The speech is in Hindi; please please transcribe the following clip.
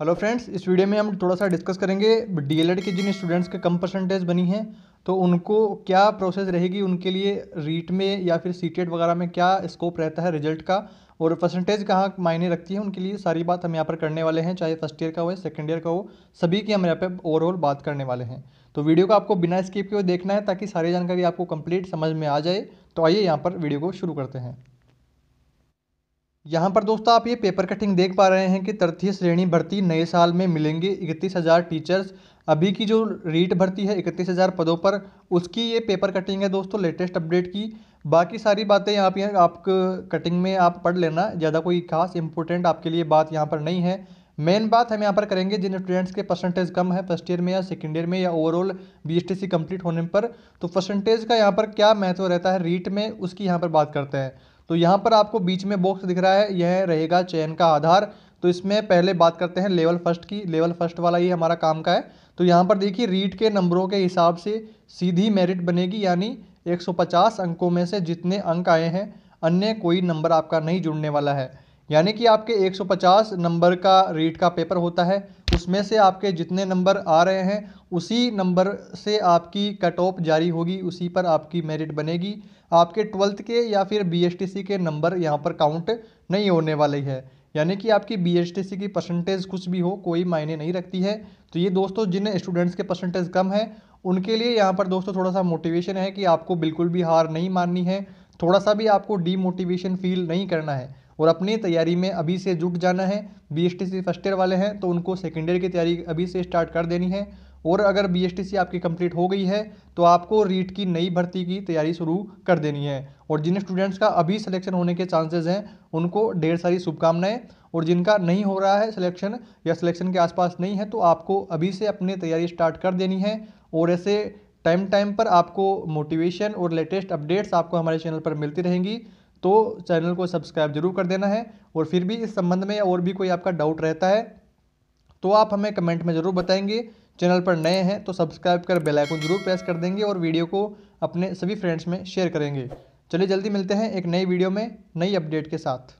हेलो फ्रेंड्स इस वीडियो में हम थोड़ा सा डिस्कस करेंगे डीएलएड के जिन स्टूडेंट्स के कम परसेंटेज बनी है तो उनको क्या प्रोसेस रहेगी उनके लिए रीट में या फिर सी e वगैरह में क्या स्कोप रहता है रिजल्ट का और परसेंटेज कहाँ मायने रखती है उनके लिए सारी बात हम यहाँ पर करने वाले हैं चाहे फर्स्ट ईयर का हो सेकेंड ईयर का हो सभी की हम यहाँ पर ओवरऑल बात करने वाले हैं तो वीडियो को आपको बिना स्कीप के देखना है ताकि सारी जानकारी आपको कम्प्लीट समझ में आ जाए तो आइए यहाँ पर वीडियो को शुरू करते हैं यहाँ पर दोस्तों आप ये पेपर कटिंग देख पा रहे हैं कि तृतीय श्रेणी भर्ती नए साल में मिलेंगे इकतीस हज़ार टीचर्स अभी की जो रीट भर्ती है इकतीस हज़ार पदों पर उसकी ये पेपर कटिंग है दोस्तों लेटेस्ट अपडेट की बाकी सारी बातें यहाँ पर आप कटिंग में आप पढ़ लेना ज़्यादा कोई खास इंपॉर्टेंट आपके लिए बात यहाँ पर नहीं है मेन बात हम यहाँ पर करेंगे जिन स्टूडेंट्स के परसेंटेज कम है फर्स्ट ईयर में या सेकेंड ईयर में या ओवरऑल सी कंप्लीट होने पर तो परसेंटेज का यहाँ पर क्या महत्व रहता है रीट में उसकी यहाँ पर बात करते हैं तो यहाँ पर आपको बीच में बॉक्स दिख रहा है यह रहेगा चयन का आधार तो इसमें पहले बात करते हैं लेवल फर्स्ट की लेवल फर्स्ट वाला ये हमारा काम का है तो यहाँ पर देखिए रीट के नंबरों के हिसाब से सीधी मेरिट बनेगी यानी 150 अंकों में से जितने अंक आए हैं अन्य कोई नंबर आपका नहीं जुड़ने वाला है यानी कि आपके 150 नंबर का रीट का पेपर होता है उसमें से आपके जितने नंबर आ रहे हैं उसी नंबर से आपकी कट ऑफ जारी होगी उसी पर आपकी मेरिट बनेगी आपके ट्वेल्थ के या फिर बीएसटीसी के नंबर यहाँ पर काउंट नहीं होने वाले है यानी कि आपकी बीएसटीसी की परसेंटेज कुछ भी हो कोई मायने नहीं रखती है तो ये दोस्तों जिन स्टूडेंट्स के परसेंटेज कम है उनके लिए यहाँ पर दोस्तों थोड़ा सा मोटिवेशन है कि आपको बिल्कुल भी हार नहीं माननी है थोड़ा सा भी आपको डीमोटिवेशन फील नहीं करना है और अपनी तैयारी में अभी से जुट जाना है B S T C first year वाले हैं तो उनको सेकेंड ईयर की तैयारी अभी से स्टार्ट कर देनी है और अगर बी एस टी सी आपकी कंप्लीट हो गई है तो आपको रीट की नई भर्ती की तैयारी शुरू कर देनी है और जिन स्टूडेंट्स का अभी सिलेक्शन होने के चांसेज हैं उनको ढेर सारी शुभकामनाएं और जिनका नहीं हो रहा है सिलेक्शन या सिलेक्शन के आसपास नहीं है तो आपको अभी से अपनी तैयारी स्टार्ट कर देनी है और ऐसे टाइम टाइम पर आपको मोटिवेशन और लेटेस्ट अपडेट्स आपको हमारे चैनल पर मिलती रहेंगी तो चैनल को सब्सक्राइब जरूर कर देना है और फिर भी इस संबंध में और भी कोई आपका डाउट रहता है तो आप हमें कमेंट में ज़रूर बताएंगे चैनल पर नए हैं तो सब्सक्राइब कर बेल आइकन जरूर प्रेस कर देंगे और वीडियो को अपने सभी फ्रेंड्स में शेयर करेंगे चलिए जल्दी मिलते हैं एक नई वीडियो में नई अपडेट के साथ